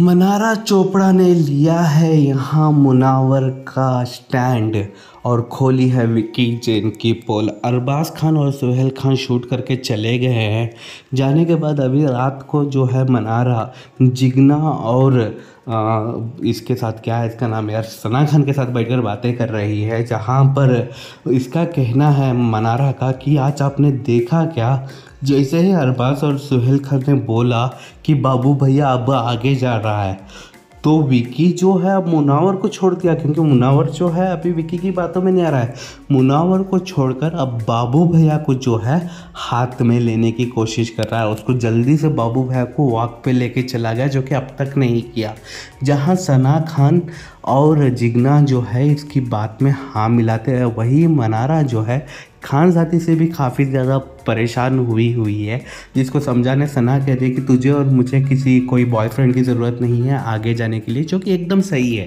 मनारा चोपड़ा ने लिया है यहाँ मुनावर का स्टैंड और खोली है विक्की जैन की पोल अरबाज खान और सुहेल खान शूट करके चले गए हैं जाने के बाद अभी रात को जो है मनारा जिगना और आ, इसके साथ क्या है इसका नाम यार सना खान के साथ बैठकर बातें कर रही है जहाँ पर इसका कहना है मनारा का कि आज आपने देखा क्या जैसे ही अरबाज और सुहेल खान ने बोला कि बाबू भैया अब आगे जा रहा है तो विकी जो है अब मुनावर को छोड़ दिया क्योंकि मुनावर जो है अभी विकी की बातों में नहीं आ रहा है मुनावर को छोड़कर अब बाबू भैया को जो है हाथ में लेने की कोशिश कर रहा है उसको जल्दी से बाबू भैया को वॉक पे लेके चला गया जो कि अब तक नहीं किया जहां सना खान और जिगना जो है इसकी बात में हाँ मिलाते हैं वही मनारा जो है खान साथी से भी काफ़ी ज़्यादा परेशान हुई हुई है जिसको समझाने सना कहते हैं कि तुझे और मुझे किसी कोई बॉयफ्रेंड की ज़रूरत नहीं है आगे जाने के लिए जो कि एकदम सही है